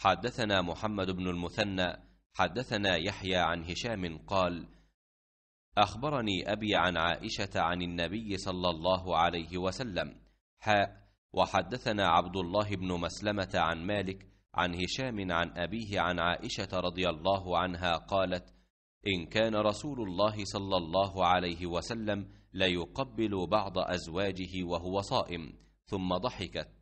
حدثنا محمد بن المثنى حدثنا يحيى عن هشام قال أخبرني أبي عن عائشة عن النبي صلى الله عليه وسلم حاء وحدثنا عبد الله بن مسلمة عن مالك عن هشام عن أبيه عن عائشة رضي الله عنها قالت إن كان رسول الله صلى الله عليه وسلم ليقبل بعض أزواجه وهو صائم ثم ضحكت